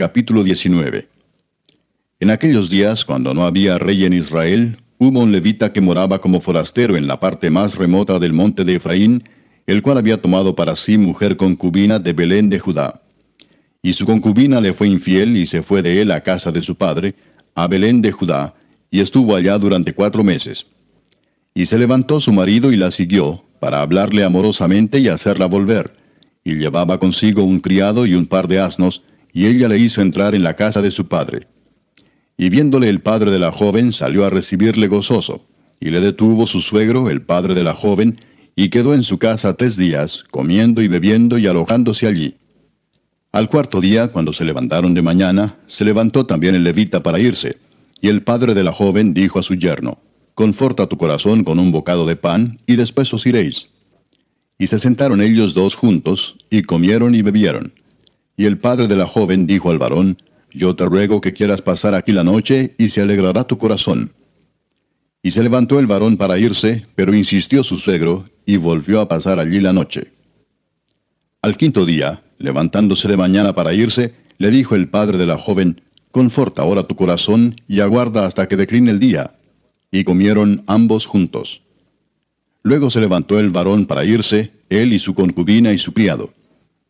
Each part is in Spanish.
Capítulo 19 En aquellos días, cuando no había rey en Israel, hubo un levita que moraba como forastero en la parte más remota del monte de Efraín, el cual había tomado para sí mujer concubina de Belén de Judá. Y su concubina le fue infiel y se fue de él a casa de su padre, a Belén de Judá, y estuvo allá durante cuatro meses. Y se levantó su marido y la siguió, para hablarle amorosamente y hacerla volver, y llevaba consigo un criado y un par de asnos, y ella le hizo entrar en la casa de su padre. Y viéndole el padre de la joven, salió a recibirle gozoso, y le detuvo su suegro, el padre de la joven, y quedó en su casa tres días, comiendo y bebiendo y alojándose allí. Al cuarto día, cuando se levantaron de mañana, se levantó también el levita para irse, y el padre de la joven dijo a su yerno, Conforta tu corazón con un bocado de pan, y después os iréis. Y se sentaron ellos dos juntos, y comieron y bebieron. Y el padre de la joven dijo al varón, Yo te ruego que quieras pasar aquí la noche, y se alegrará tu corazón. Y se levantó el varón para irse, pero insistió su suegro, y volvió a pasar allí la noche. Al quinto día, levantándose de mañana para irse, le dijo el padre de la joven, Conforta ahora tu corazón y aguarda hasta que decline el día. Y comieron ambos juntos. Luego se levantó el varón para irse, él y su concubina y su criado.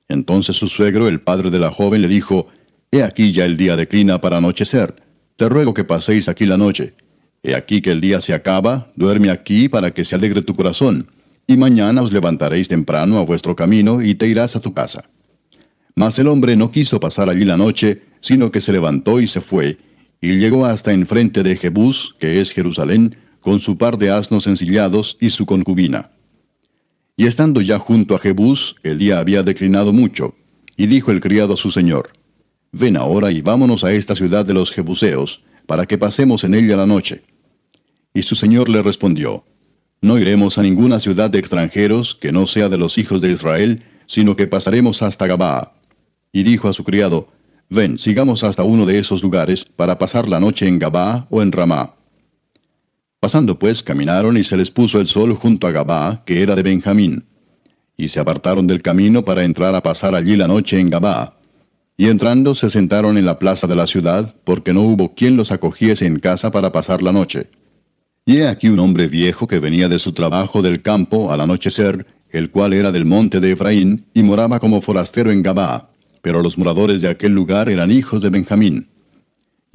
Entonces su suegro, el padre de la joven, le dijo, He aquí ya el día declina para anochecer. Te ruego que paséis aquí la noche. He aquí que el día se acaba, duerme aquí para que se alegre tu corazón, y mañana os levantaréis temprano a vuestro camino y te irás a tu casa. Mas el hombre no quiso pasar allí la noche, sino que se levantó y se fue, y llegó hasta enfrente de Jebús, que es Jerusalén, con su par de asnos ensillados y su concubina. Y estando ya junto a Jebús, el día había declinado mucho. Y dijo el criado a su señor, Ven ahora y vámonos a esta ciudad de los Jebuseos, para que pasemos en ella la noche. Y su señor le respondió, No iremos a ninguna ciudad de extranjeros que no sea de los hijos de Israel, sino que pasaremos hasta Gabaa. Y dijo a su criado, Ven, sigamos hasta uno de esos lugares, para pasar la noche en Gabaa o en Ramá. Pasando pues, caminaron y se les puso el sol junto a Gabá, que era de Benjamín. Y se apartaron del camino para entrar a pasar allí la noche en Gabá. Y entrando se sentaron en la plaza de la ciudad, porque no hubo quien los acogiese en casa para pasar la noche. Y he aquí un hombre viejo que venía de su trabajo del campo al anochecer, el cual era del monte de Efraín, y moraba como forastero en Gabá. Pero los moradores de aquel lugar eran hijos de Benjamín.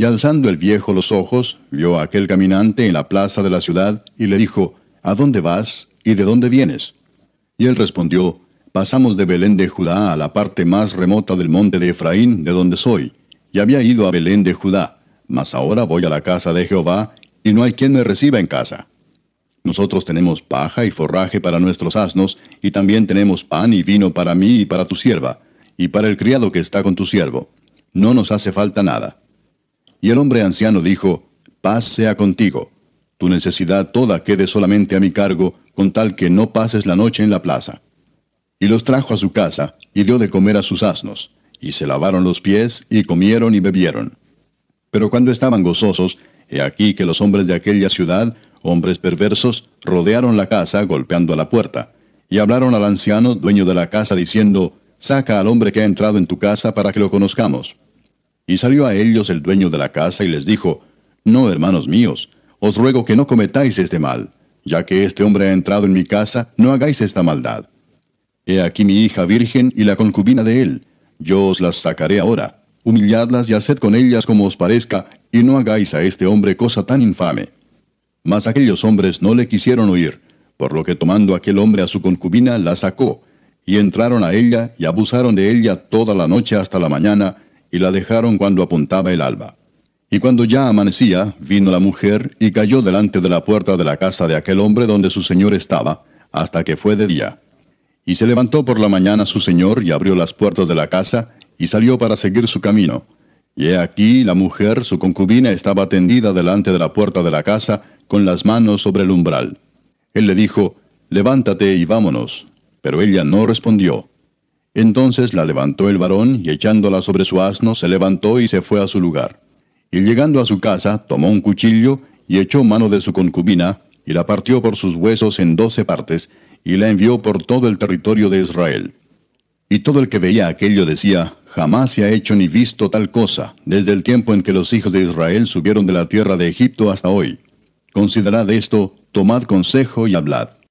Y alzando el viejo los ojos, vio a aquel caminante en la plaza de la ciudad y le dijo, ¿A dónde vas y de dónde vienes? Y él respondió, Pasamos de Belén de Judá a la parte más remota del monte de Efraín, de donde soy, y había ido a Belén de Judá, mas ahora voy a la casa de Jehová, y no hay quien me reciba en casa. Nosotros tenemos paja y forraje para nuestros asnos, y también tenemos pan y vino para mí y para tu sierva, y para el criado que está con tu siervo. No nos hace falta nada. Y el hombre anciano dijo, Paz sea contigo. Tu necesidad toda quede solamente a mi cargo, con tal que no pases la noche en la plaza. Y los trajo a su casa, y dio de comer a sus asnos, y se lavaron los pies, y comieron y bebieron. Pero cuando estaban gozosos, he aquí que los hombres de aquella ciudad, hombres perversos, rodearon la casa golpeando a la puerta, y hablaron al anciano, dueño de la casa, diciendo, Saca al hombre que ha entrado en tu casa para que lo conozcamos. Y salió a ellos el dueño de la casa y les dijo, No, hermanos míos, os ruego que no cometáis este mal, ya que este hombre ha entrado en mi casa, no hagáis esta maldad. He aquí mi hija virgen y la concubina de él, yo os las sacaré ahora, humilladlas y haced con ellas como os parezca, y no hagáis a este hombre cosa tan infame. Mas aquellos hombres no le quisieron oír, por lo que tomando aquel hombre a su concubina, la sacó, y entraron a ella y abusaron de ella toda la noche hasta la mañana, y la dejaron cuando apuntaba el alba. Y cuando ya amanecía, vino la mujer y cayó delante de la puerta de la casa de aquel hombre donde su señor estaba, hasta que fue de día. Y se levantó por la mañana su señor y abrió las puertas de la casa y salió para seguir su camino. Y he aquí la mujer, su concubina, estaba tendida delante de la puerta de la casa, con las manos sobre el umbral. Él le dijo, Levántate y vámonos. Pero ella no respondió. Entonces la levantó el varón, y echándola sobre su asno, se levantó y se fue a su lugar. Y llegando a su casa, tomó un cuchillo, y echó mano de su concubina, y la partió por sus huesos en doce partes, y la envió por todo el territorio de Israel. Y todo el que veía aquello decía, Jamás se ha hecho ni visto tal cosa, desde el tiempo en que los hijos de Israel subieron de la tierra de Egipto hasta hoy. Considerad esto, tomad consejo y hablad.